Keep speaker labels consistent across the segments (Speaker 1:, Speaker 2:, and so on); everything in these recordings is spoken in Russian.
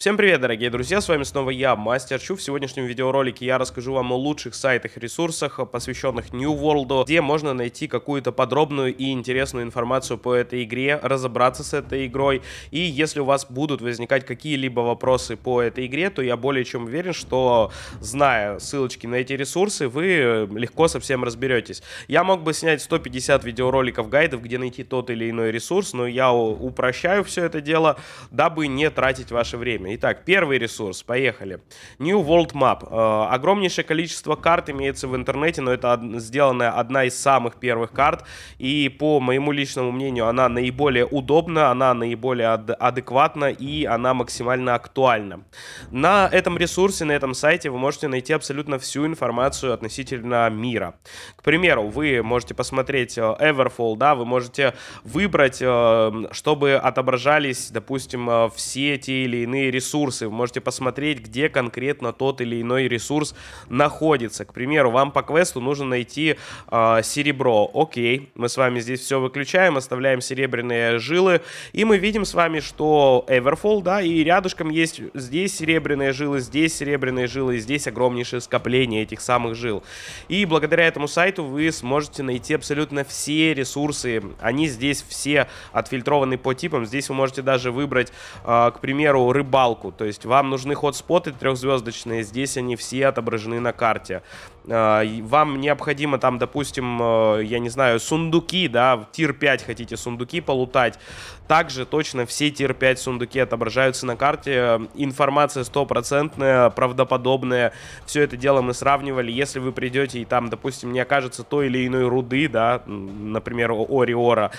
Speaker 1: Всем привет, дорогие друзья, с вами снова я, Мастер Чу. В сегодняшнем видеоролике я расскажу вам о лучших сайтах и ресурсах, посвященных New World, где можно найти какую-то подробную и интересную информацию по этой игре, разобраться с этой игрой. И если у вас будут возникать какие-либо вопросы по этой игре, то я более чем уверен, что, зная ссылочки на эти ресурсы, вы э, легко совсем разберетесь. Я мог бы снять 150 видеороликов гайдов, где найти тот или иной ресурс, но я упрощаю все это дело, дабы не тратить ваше время время. Итак, первый ресурс, поехали. New World Map. Э, огромнейшее количество карт имеется в интернете, но это сделанная одна из самых первых карт, и по моему личному мнению, она наиболее удобна, она наиболее ад- адекватна и она максимально актуальна. На этом ресурсе, на этом сайте вы можете найти абсолютно всю информацию относительно мира. К примеру, вы можете посмотреть э, Everfall, да, вы можете выбрать, э, чтобы отображались, допустим, все те или иные ресурсы. Вы можете посмотреть, где конкретно тот или иной ресурс находится. К примеру, вам по квесту нужно найти э, серебро. Окей, мы с вами здесь все выключаем, оставляем серебряные жилы. И мы видим с вами, что Everfall, да, и рядышком есть здесь серебряные жилы, здесь серебряные жилы, и здесь огромнейшее скопление этих самых жил. И благодаря этому сайту вы сможете найти абсолютно все ресурсы. Они здесь все отфильтрованы по типам. Здесь вы можете даже выбрать, э, к примеру, рыбалку локалку. То есть вам нужны хот-споты трехзвездочные, здесь они все отображены на карте. А, вам необходимо там, допустим, э, я не знаю, сундуки, да, тир 5 хотите сундуки полутать, также точно все тир 5 сундуки отображаются на карте, информация стопроцентная, правдоподобная, все это дело мы сравнивали, если вы придете и там, допустим, не окажется той или иной руды, да, например, Ориора,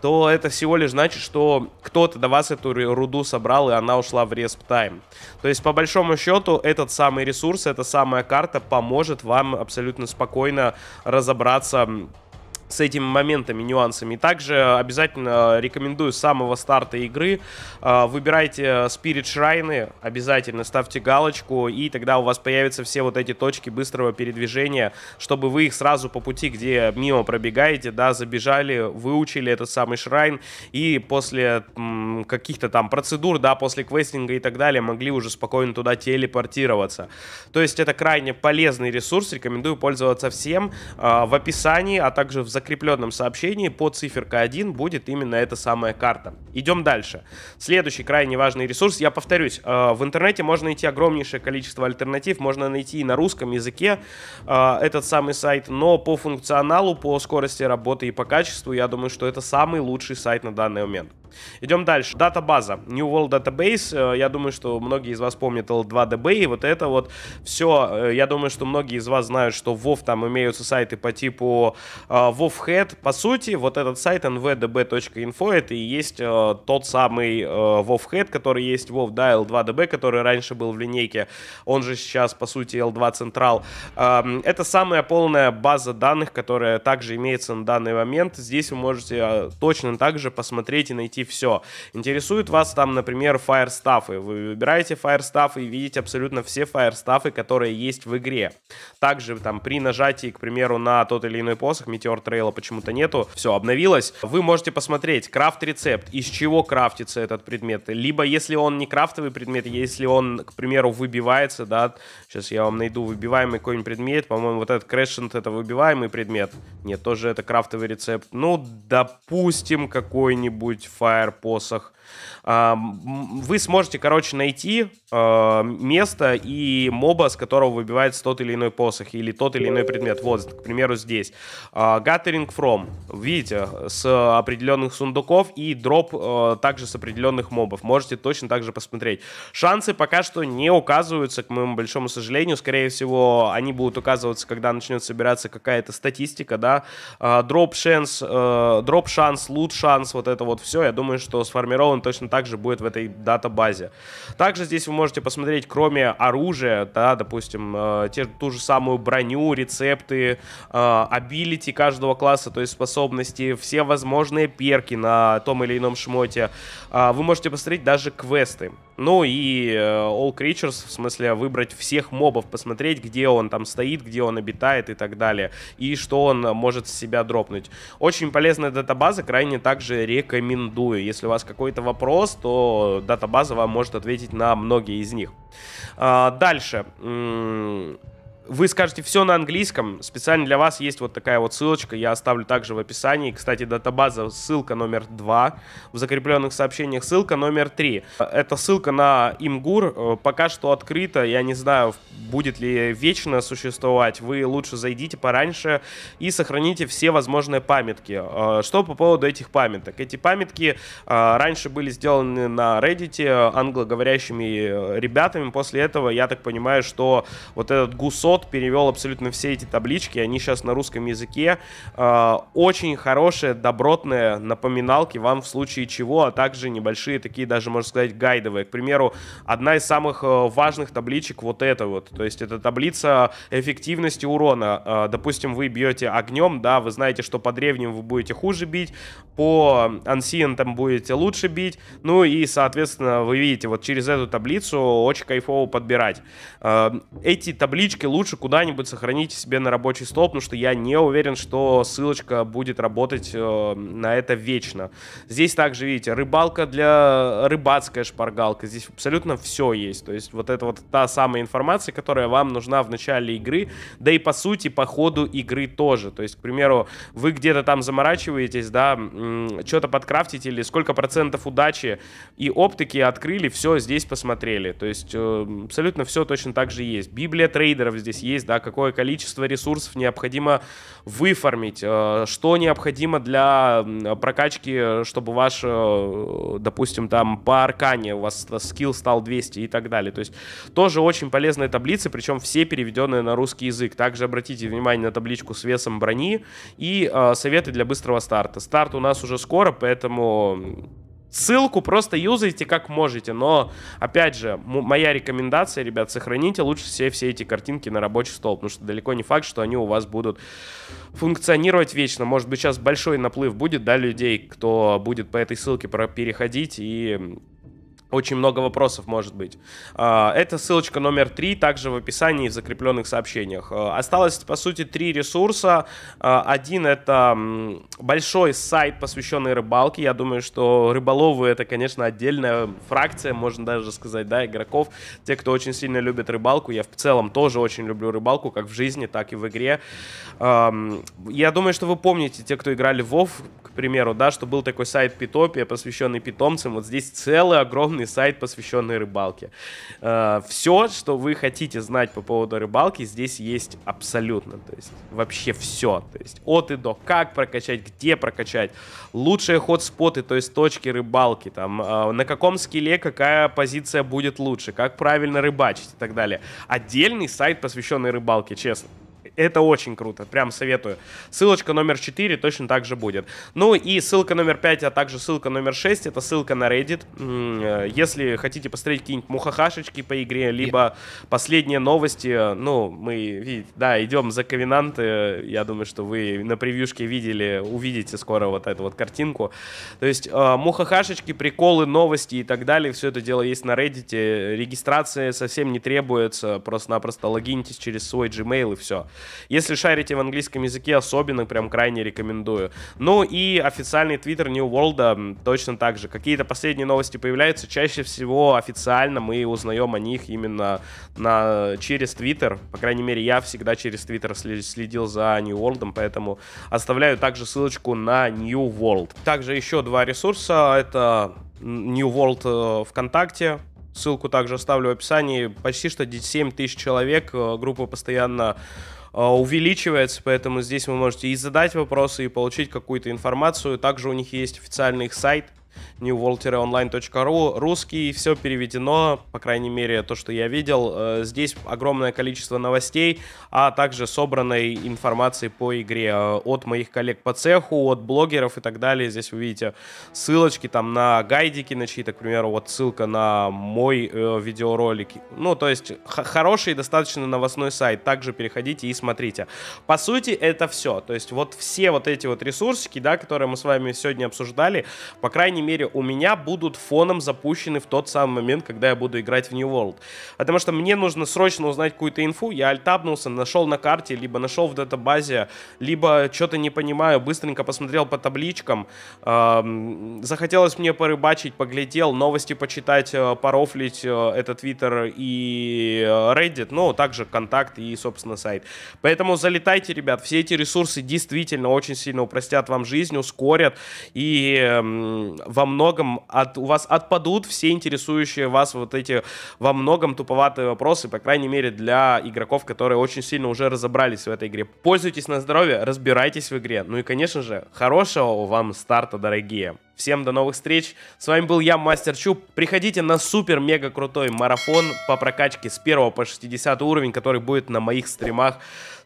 Speaker 1: то это всего лишь значит, что кто-то до вас эту руду собрал, и она ушла в респ тайм. То есть, по большому счету, этот самый ресурс, эта самая карта поможет вам абсолютно спокойно разобраться с этими моментами, нюансами. Также э, обязательно э, рекомендую с самого старта игры э, выбирайте Spirit шрайны, обязательно ставьте галочку, и тогда у вас появятся все вот эти точки быстрого передвижения, чтобы вы их сразу по пути, где мимо пробегаете, да, забежали, выучили этот самый шрайн, и после каких-то там процедур, да, после квестинга и так далее, могли уже спокойно туда телепортироваться. То есть это крайне полезный ресурс, рекомендую пользоваться всем. В описании, а также в закрепленном сообщении под циферкой 1 будет именно эта самая карта. Идем дальше. Следующий крайне важный ресурс, я повторюсь, э, в интернете можно найти огромнейшее количество альтернатив, можно найти и на русском языке э, этот самый сайт, но по функционалу, по скорости работы и по качеству, я думаю, что это самый лучший сайт на данный момент. Идем дальше. Дата-база. New World Database. Э, я думаю, что многие из вас помнят L2DB. И вот это вот все. Э, я думаю, что многие из вас знают, что в WoW там имеются сайты по типу WoWhead. Э, по сути, вот этот сайт nvdb.info это и есть тот самый WoWhead, который есть в WoW, да, L2DB, который раньше был в линейке. Он же сейчас, по сути, L2 Central. Эм, это самая полная база данных, которая также имеется на данный момент. Здесь вы можете точно также посмотреть и найти все. Интересует вас там, например, фаерстафы. Вы выбираете фаерстафы и видите абсолютно все фаерстафы, которые есть в игре. Также там при нажатии, к примеру, на тот или иной посох, метеор трейла почему-то нету, все обновилось. Вы можете посмотреть крафт-рецепт, из чего крафтится этот предмет. Либо если он не крафтовый предмет, если он, к примеру, выбивается, да, сейчас я вам найду выбиваемый какой-нибудь предмет, по-моему, вот этот Crescent это выбиваемый предмет. Нет, тоже это крафтовый рецепт. Ну, допустим, какой-нибудь фаер Fire посох, а, вы сможете, короче, найти а, место и моба, с которого выбивается тот или иной посох или тот или иной предмет. Вот, к примеру, здесь. А, gathering from. Видите, с определенных сундуков и дроп также с определенных мобов. Можете точно так же посмотреть. Шансы пока что не указываются, к моему большому сожалению. Скорее всего, они будут указываться, когда начнет собираться какая-то статистика, да. Дроп шанс, э, дроп шанс, лут шанс, вот это вот все. Я думаю, что сформирован он точно так же будет в этой дата-базе. Также здесь вы можете посмотреть, кроме оружия, да, допустим, э, те, ту же самую броню, рецепты, абилити э, каждого класса, то есть способности, все возможные перки на том или ином шмоте. Э, вы можете посмотреть даже квесты. Ну и э, All Creatures, в смысле выбрать всех мобов, посмотреть, где он там стоит, где он обитает и так далее, и что он может с себя дропнуть. Очень полезная датабаза, крайне также рекомендую. Если у вас какой-то вопрос, то датабаза вам может ответить на многие из них. А, дальше вы скажете все на английском. Специально для вас есть вот такая вот ссылочка. Я оставлю также в описании. Кстати, датабаза ссылка номер 2. В закрепленных сообщениях ссылка номер 3. Это ссылка на Имгур. Э, пока что открыта. Я не знаю, будет ли вечно существовать. Вы лучше зайдите пораньше и сохраните все возможные памятки. Э, что по поводу этих памяток? Эти памятки э, раньше были сделаны на Reddit англоговорящими ребятами. После этого, я так понимаю, что вот этот гусо бот перевел абсолютно все эти таблички, они сейчас на русском языке. А, очень хорошие, добротные напоминалки вам в случае чего, а также небольшие такие даже, можно сказать, гайдовые. К примеру, одна из самых э, важных табличек вот эта вот, то есть это таблица эффективности урона. А, допустим, вы бьете огнем, да, вы знаете, что по древним вы будете хуже бить, по ансиентам будете лучше бить, ну и, соответственно, вы видите, вот через эту таблицу очень кайфово подбирать. А, эти таблички лучше лучше куда-нибудь сохраните себе на рабочий стол, потому что я не уверен, что ссылочка будет работать э, на это вечно. Здесь также, видите, рыбалка для рыбацкая шпаргалка. Здесь абсолютно все есть. То есть вот это вот та самая информация, которая вам нужна в начале игры, да и по сути, по ходу игры тоже. То есть, к примеру, вы где-то там заморачиваетесь, да, что-то подкрафтите или сколько процентов удачи и оптики открыли, все здесь посмотрели. То есть э, абсолютно все точно так же есть. Библия трейдеров здесь здесь есть, да, какое количество ресурсов необходимо выформить, э, что необходимо для прокачки, чтобы ваш, э, допустим, там по аркане у вас скилл стал 200 и так далее. То есть тоже очень полезные таблицы, причем все переведенные на русский язык. Также обратите внимание на табличку с весом брони и э, советы для быстрого старта. Старт у нас уже скоро, поэтому Ссылку просто юзайте как можете, но, опять же, моя рекомендация, ребят, сохраните лучше все, все эти картинки на рабочий стол, потому что далеко не факт, что они у вас будут функционировать вечно. Может быть, сейчас большой наплыв будет, да, людей, кто будет по этой ссылке переходить и очень много вопросов может быть. А, это ссылочка номер три, также в описании и в закрепленных сообщениях. А, осталось, по сути, три ресурса. А, один — это большой сайт, посвященный рыбалке. Я думаю, что рыболовы — это, конечно, отдельная фракция, можно даже сказать, да, игроков. Те, кто очень сильно любит рыбалку. Я в целом тоже очень люблю рыбалку, как в жизни, так и в игре. Я думаю, что вы помните, те, кто играли в WoW, к примеру, да, что был такой сайт Питопия, посвященный питомцам. Вот здесь целый огромный огромный сайт, посвященный рыбалке. Э, все, что вы хотите знать по поводу рыбалки, здесь есть абсолютно. То есть вообще все. То есть от и до. Как прокачать, где прокачать. Лучшие ход-споты, то есть точки рыбалки. Там, э, на каком скеле какая позиция будет лучше. Как правильно рыбачить и так далее. Отдельный сайт, посвященный рыбалке, честно это очень круто, прям советую. Ссылочка номер 4 точно так же будет. Ну и ссылка номер 5, а также ссылка номер 6, это ссылка на Reddit. Э, если хотите посмотреть какие-нибудь мухахашечки по игре, либо последние новости, ну, мы, видите, да, идем за Ковенанты, я думаю, что вы на превьюшке видели, увидите скоро вот эту вот картинку. То есть э, мухахашечки, приколы, новости и так далее, все это дело есть на Reddit, регистрация совсем не требуется, просто-напросто логинитесь через свой Gmail и все. Если шарите в английском языке, особенно прям крайне рекомендую. Ну и официальный твиттер New World точно так же. Какие-то последние новости появляются, чаще всего официально мы узнаем о них именно на, через твиттер. По крайней мере, я всегда через твиттер следил за New World, поэтому оставляю также ссылочку на New World. Также еще два ресурса, это New World э, ВКонтакте, Ссылку также оставлю в описании. Почти что 7 тысяч человек. Э, группа постоянно а, увеличивается, поэтому здесь вы можете и задать вопросы, и получить какую-то информацию. Также у них есть официальный их сайт, NewWalterOnline.ru onlineru русский, все переведено, по крайней мере, то, что я видел. Э, здесь огромное количество новостей, а также собранной информации по игре э, от моих коллег по цеху, от блогеров и так далее. Здесь вы видите ссылочки там на гайдики, на чьи-то, к примеру, вот ссылка на мой э, видеоролик. Ну, то есть хороший достаточно новостной сайт. Также переходите и смотрите. По сути, это все. То есть вот все вот эти вот ресурсики, да, которые мы с вами сегодня обсуждали, по крайней мере, мере, у меня будут фоном запущены в тот самый момент, когда я буду играть в New World. Потому что мне нужно срочно узнать какую-то инфу, я альтабнулся, нашел на карте, либо нашел в датабазе, либо что-то не понимаю, быстренько посмотрел по табличкам, эм, захотелось мне порыбачить, поглядел, новости почитать, э, порофлить, э, это Twitter и э, Reddit, ну, также контакт и, собственно, сайт. Поэтому залетайте, ребят, все эти ресурсы действительно очень сильно упростят вам жизнь, ускорят и во многом от, у вас отпадут все интересующие вас вот эти во многом туповатые вопросы, по крайней мере для игроков, которые очень сильно уже разобрались в этой игре. Пользуйтесь на здоровье, разбирайтесь в игре. Ну и, конечно же, хорошего вам старта, дорогие. Всем до новых встреч. С вами был я, Мастер Чуб. Приходите на супер-мега крутой марафон по прокачке с 1 по 60 уровень, который будет на моих стримах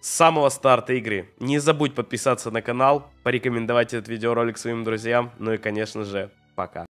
Speaker 1: с самого старта игры. Не забудь подписаться на канал, порекомендовать этот видеоролик своим друзьям. Ну и, конечно же, пока.